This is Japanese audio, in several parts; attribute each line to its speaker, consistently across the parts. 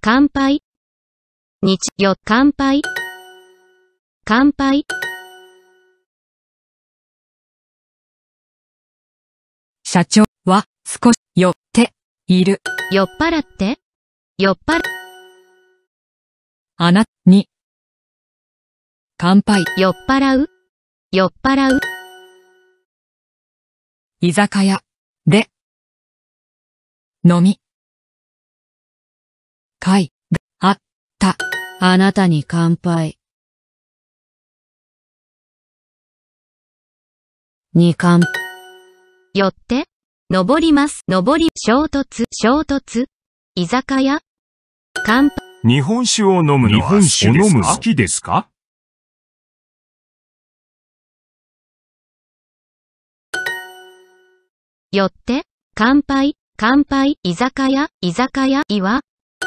Speaker 1: 乾杯。日曜乾杯。乾杯。社長は少し酔っている。酔っ払って酔っ払あな、に。乾杯。酔っ払う酔っ払う居酒屋で飲み会があった。あなたに乾杯。に乾よって、登ります。登り、衝突、衝突。居酒屋乾杯。日本酒を飲むのは日本酒飲む好きですかよって、乾杯、乾杯、居酒屋、居酒屋、岩、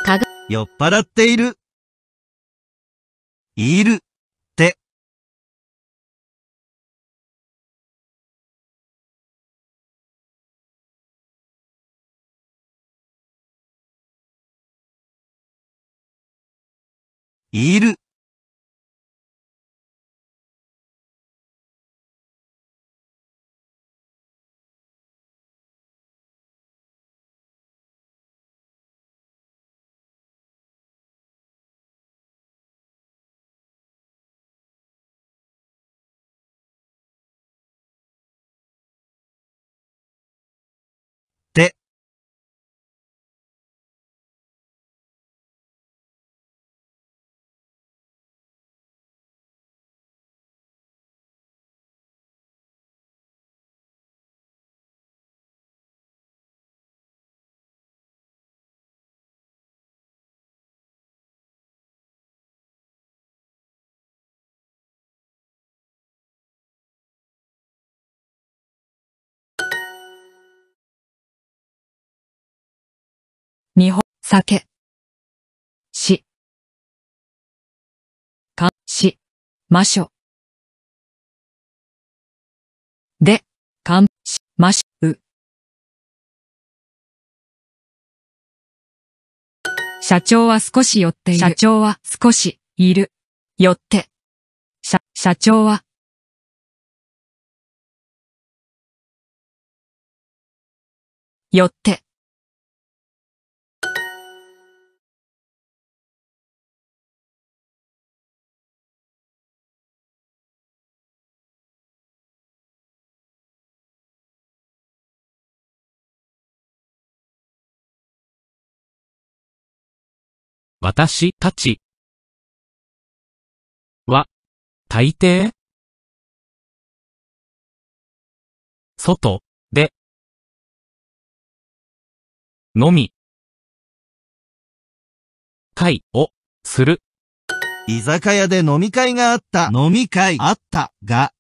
Speaker 1: かが、酔っ払っている。いる。いる。日本、酒。し。か、し。ましょ。で、かん、し、まし、う。社長は少し寄っている。社長は少し、いる。寄って。社、社長は。寄って。私たちは大抵外でのみ会をする居酒屋で飲み会があった飲み会あったが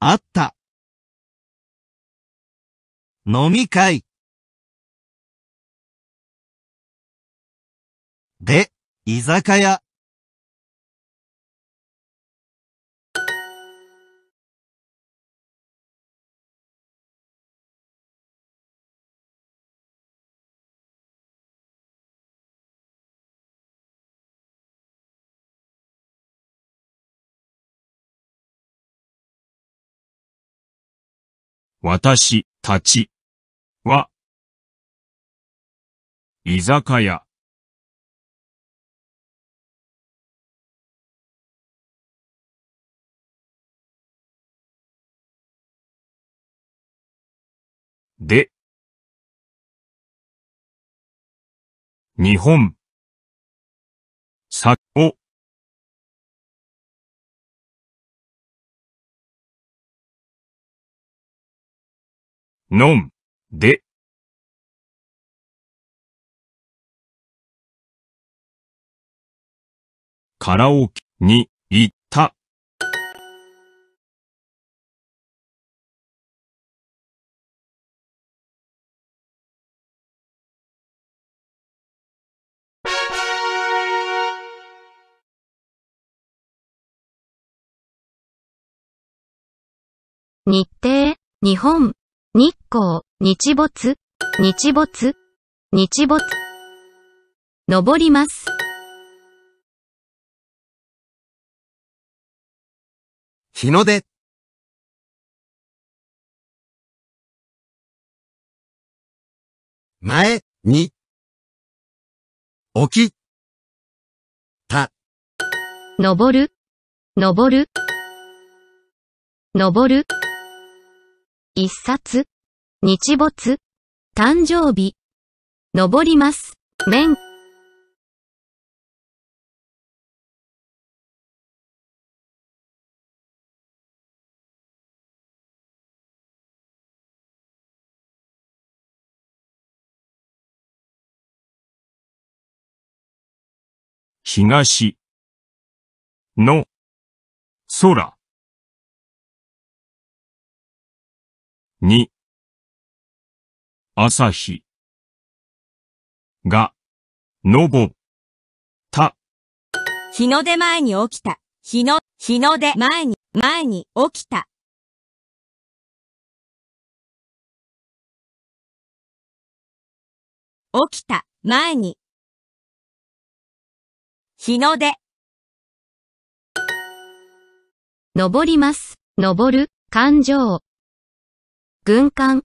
Speaker 1: あった飲み会で居酒屋私たちは、居酒屋。で、日本、さ、おのん、で、カラオケに、い、日程、日本、日光、日没、日没、日没。登ります。日の出。前、に。起き。た。登る、登る、登る。一冊、日没、誕生日、登ります、面。東の空に。朝日がのぼた日の出前に起きた日の日の出前に前に起きた起きた前に日の出登ります登る感情軍艦。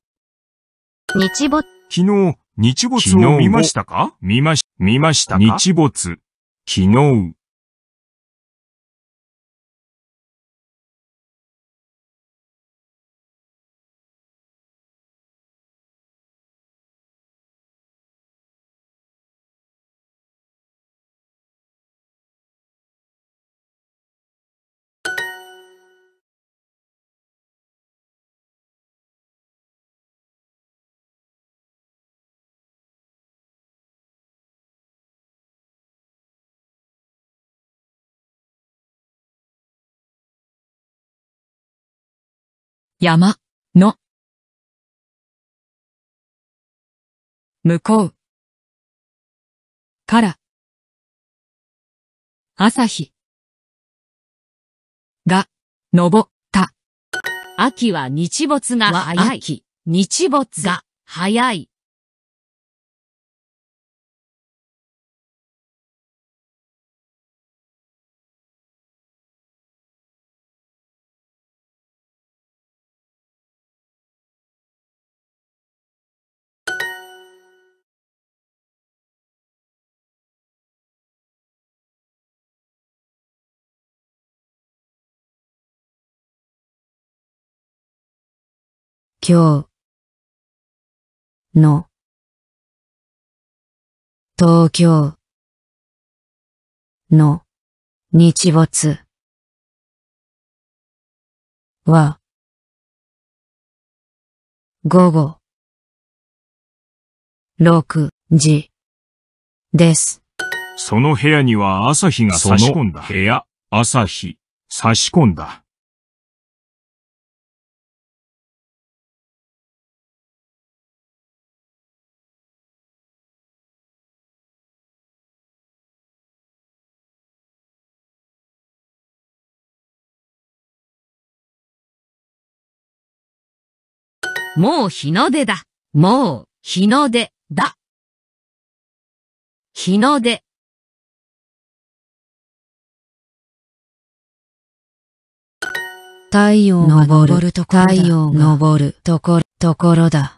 Speaker 1: 日没。昨日、日没を見ましたか見まし、見ましたか日没。昨日。山、の。向こう。から。朝日。が、のぼった。秋は日没が早い。日没が早い。今日の東京の日没は午後六時です。その部屋には朝日が差し込んだ。その部屋、朝日、差し込んだ。もう日の出だ。もう日の出だ。日の出。太陽が昇るところだ。太陽が昇るところ、ところだ。